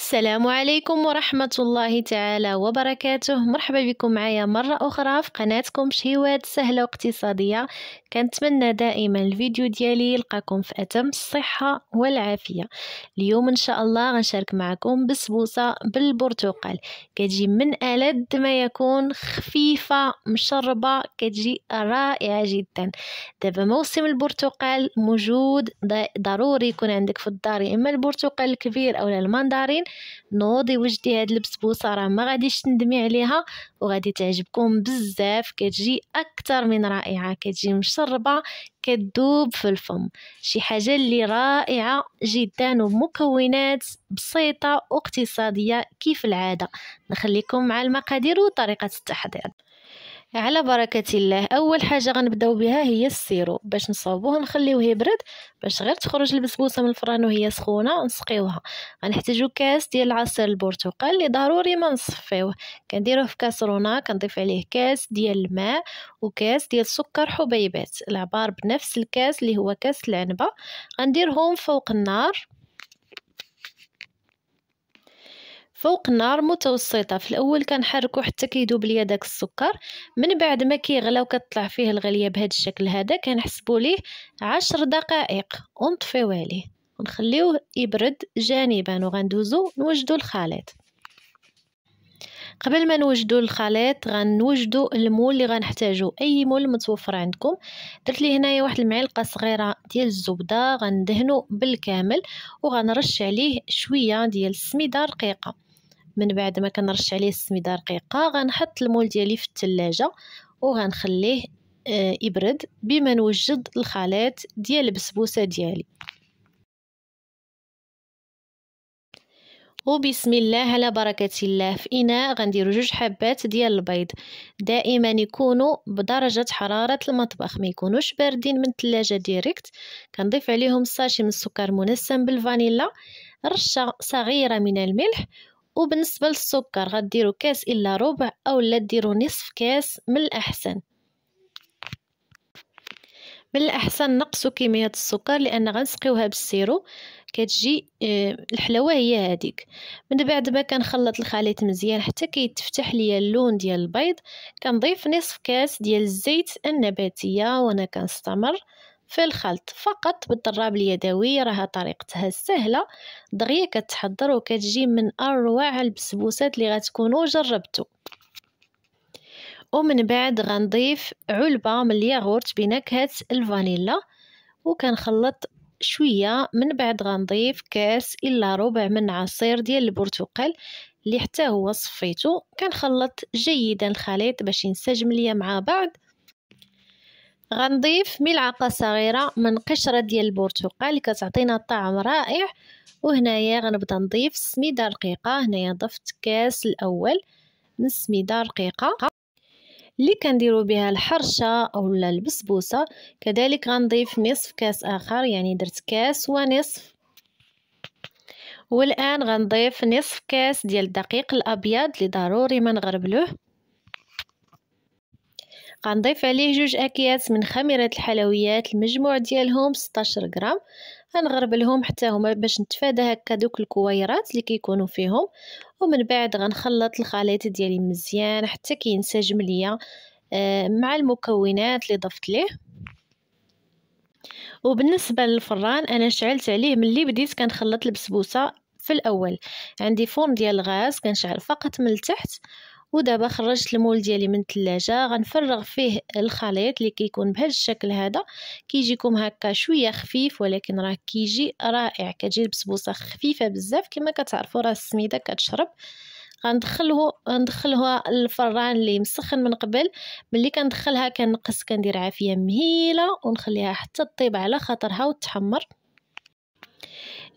السلام عليكم ورحمة الله تعالى وبركاته مرحبا بكم معايا مرة أخرى في قناتكم شهيوات سهلة واقتصادية كنتمنى دائما الفيديو ديالي يلقاكم في أتم الصحة والعافية اليوم إن شاء الله غنشارك معكم بسبوسة بالبرتقال كتجي من ألد ما يكون خفيفة مشربة كتجي رائعة جدا دابا موسم البرتقال موجود ضروري يكون عندك في الدار إما البرتقال الكبير أو المندارين نوضي وجدي هاد البسبوسه راه ما غاديش تندمي عليها وغادي تعجبكم بزاف كتجي اكثر من رائعه كتجي مشربه كتذوب في الفم شي حاجه اللي رائعه جدا ومكونات بسيطه واقتصاديه كيف العاده نخليكم مع المقادير وطريقه التحضير على بركة الله أول حاجة غنبداو بها هي السيرو باش نصاوبوه نخليوه يبرد باش غير تخرج البسبوسة من الفران وهي سخونة نسقيوها غنحتاجو كاس ديال عصير البرتقال اللي ضروري ما نصفيوه كنديروه في كاسرونة كنضيف عليه كاس ديال الماء وكاس ديال سكر حبيبات العبار بنفس الكاس اللي هو كاس العنبة غنديرهم فوق النار فوق النار متوسطه في الاول كنحركو حتى كيذوب ليا داك السكر من بعد ما كيغلى وكطلع فيه الغليه بهذا الشكل هذا كنحسبو ليه عشر دقائق ونطفيو عليه ونخليوه يبرد جانبا وغندوزو نوجدو الخليط قبل ما نوجدو الخليط غنوجدو المول اللي غنحتاجو اي مول متوفر عندكم درت لي هنايا واحد المعلقه صغيره ديال الزبده غندهنو بالكامل وغنرش عليه شويه ديال السميده رقيقه من بعد ما كنرش عليه السميده رقيقه غنحط المول ديالي في الثلاجه وغنخليه آه، يبرد بما نوجد الخليط ديال البسبوسه ديالي وبسم الله على بركة الله في إناء غنديرو جوج حبات ديال البيض دائما يكونوا بدرجة حرارة المطبخ ما يكونوش باردين من الثلاجة ديريكت كنضيف عليهم ساشي من السكر منسم بالفانيلا رشة صغيرة من الملح وبالنسبه للسكر غديروا كاس الا ربع او لا ديروا نصف كاس من الاحسن من الاحسن نقصوا كميه السكر لان غنسقيوها بالسيرو كتجي آه، الحلاوه هي هذيك من بعد ما كنخلط الخليط مزيان حتى كيتفتح ليا اللون ديال البيض كنضيف نصف كاس ديال الزيت النباتيه وانا كنستمر في الخلط فقط بالضراب اليدوي راها طريقتها سهله دغيا كتحضر وكتجي من اروع البسبوسات اللي غتكونوا جربتو ومن بعد غنضيف علبه من الياغورت بنكهه الفانيلا وكنخلط شويه من بعد غنضيف كاس الا ربع من عصير ديال البرتقال اللي حتى هو صفيتو كنخلط جيدا الخليط باش ينسجم ليا مع بعض غنضيف ملعقه صغيره من قشره ديال البرتقال كتعطينا طعم رائع وهنايا غنبدا نضيف السميده رقيقه هنايا ضفت كاس الاول من السميده رقيقه اللي كنديرو بها الحرشه او البسبوسه كذلك غنضيف نصف كاس اخر يعني درت كاس ونصف والان غنضيف نصف كاس ديال الدقيق الابيض اللي ضروري ما نغربلوه غنضيف عليه جوج اكياس من خميره الحلويات المجموع ديالهم 16 غرام غنغربلهم حتى هما باش نتفادى هكا دوك الكويرات اللي كيكونوا فيهم ومن بعد غنخلط الخليط ديالي مزيان حتى كينسجم ليا آه، مع المكونات اللي ضفت ليه وبالنسبه للفران انا شعلت عليه ملي بديت كنخلط البسبوسه في الاول عندي فرن ديال الغاز كنشعل فقط من التحت ودابا خرجت المول ديالي من الثلاجه غنفرغ فيه الخليط اللي كيكون بهذا الشكل هذا كيجيكم هكا شويه خفيف ولكن راه كيجي رائع كتجي البسبوسه خفيفه بزاف كما كتعرفوا راه السميده كتشرب غندخله غندخلها الفران اللي مسخن من قبل ملي كندخلها كنقص كندير عافيه مهيله ونخليها حتى طيب على خاطرها وتحمر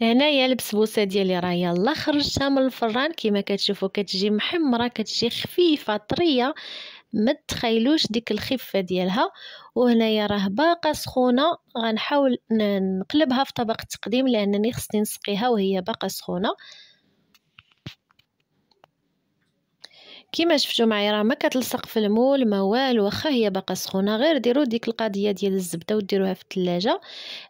هنايا البسبوسه ديالي راه يلا خرجتها من الفران كما كتشوفوا كتجي محمره كتجي خفيفه طريه ما تخيلوش ديك الخفه ديالها وهنايا راه باقا سخونه غنحاول نقلبها في طبق التقديم لانني خصني نسقيها وهي باقا سخونه كيما شفتو معايا راه ما كتلصق في المول ما والو واخا هي باقا سخونه غير ديروا ديك القضيه ديال الزبده وديروها في الثلاجه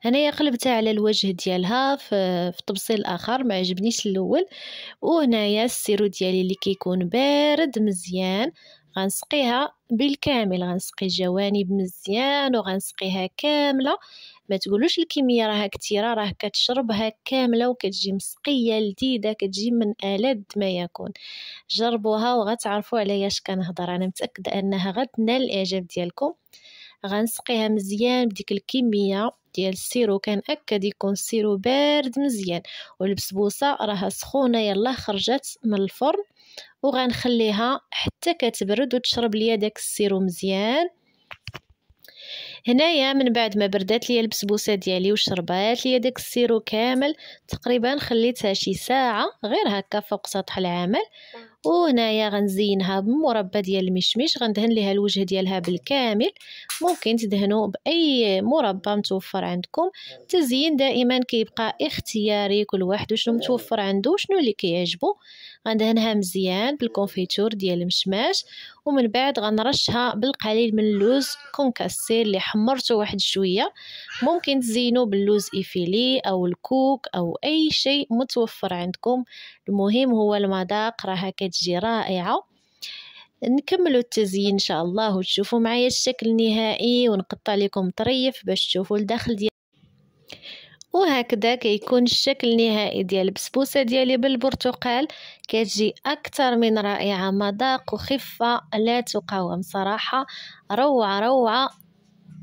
هنايا قلبتها على الوجه ديالها في, في طبسيل اخر ما عجبنيش الاول وهنايا السيرو ديالي اللي كيكون بارد مزيان غنسقيها بالكامل غنسقي الجوانب مزيان وغنسقيها كامله ما تقولوش الكميه راها كتيره راه كتشربها كامله وكتجي مسقيه لذيذه كتجي من الد ما يكون جربوها وغتعرفوا على اش كنهضر انا متاكده انها غتنال الاعجاب ديالكم غنسقيها مزيان بديك الكميه ديال السيرو كان اكد يكون السيرو بارد مزيان والبسبوسه راها سخونه يلا خرجت من الفرن وغنخليها حتى كتبرد وتشرب ليا داك السيرو مزيان هنايا من بعد ما بردات ليا البسبوسه ديالي وشربات ليا داك السيرو كامل تقريبا خليتها شي ساعه غير هكا فوق سطح العمل وهنايا غنزينها بمربى ديال المشمش غندهن ليها الوجه ديالها بالكامل ممكن تدهنوا باي مربى متوفر عندكم التزيين دائما كيبقى اختياري كل واحد وشنو متوفر عنده وشنو اللي كيعجبو غندهنها مزيان بالكونفيتور ديال المشماش ومن بعد غنرشها بالقليل من اللوز كونكاسير اللي حمرته واحد شويه ممكن تزينوا باللوز ايفيلي او الكوك او اي شيء متوفر عندكم المهم هو المذاق راه هكا كتجي رائعه نكملوا التزيين ان شاء الله وتشوفوا معايا الشكل النهائي ونقطع لكم طريف باش تشوفوا الداخل ديال وهكذا كيكون الشكل النهائي ديال البسبوسه ديالي بالبرتقال كتجي اكثر من رائعه مذاق وخفه لا تقاوم صراحه روعه روعه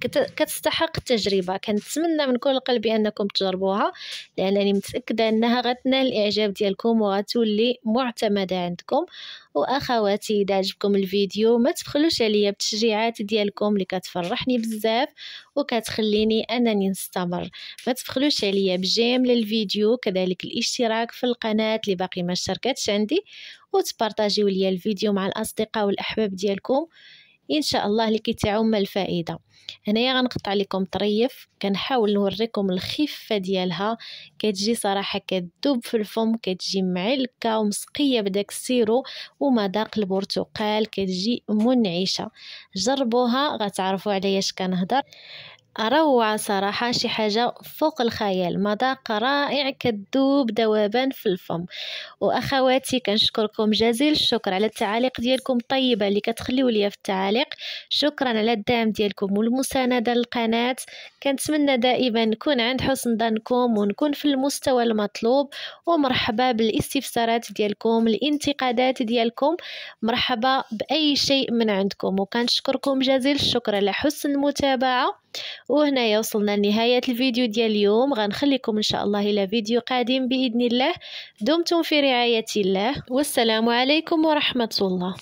كتستحق التجربة كنتمنى من كل قلبي أنكم تجربوها لأنني متأكدة أنها غتنال الإعجاب ديالكم وغتولي معتمدة عندكم وأخواتي إذا عجبكم الفيديو ما تبخلوش عليا بالتشجيعات ديالكم اللي كتفرحني بزاف وكتخليني أنني نستمر ما تبخلوش عليا بجيم للفيديو كذلك الاشتراك في القناة اللي باقي ما اشتركتش عندي وتبارطاجيو ليا الفيديو مع الأصدقاء والأحباب ديالكم ان شاء الله اللي كيتعم الفائده هنايا غنقطع لكم طريف كنحاول نوريكم الخفه ديالها كتجي صراحه كتذوب في الفم كتجي معلكه ومسقيه بداك السيرو ومذاق البرتقال كتجي منعشه جربوها غتعرفوا عليا اش كنهضر روعة صراحة شي حاجة فوق الخيال مذاق رائع كذوب دوابان في الفم واخواتي كنشكركم جزيل الشكر على التعاليق ديالكم الطيبة اللي كتخليو ليا في التعاليق شكرا على الدعم ديالكم والمساندة للقناة كنتمنى دائما نكون عند حسن ظنكم ونكون في المستوى المطلوب ومرحبا بالاستفسارات ديالكم الانتقادات ديالكم مرحبا باي شيء من عندكم وكنشكركم جزيل الشكر على حسن المتابعة وهنا يوصلنا لنهاية الفيديو ديال اليوم غنخليكم إن شاء الله إلى فيديو قادم بإذن الله دمتم في رعاية الله والسلام عليكم ورحمة الله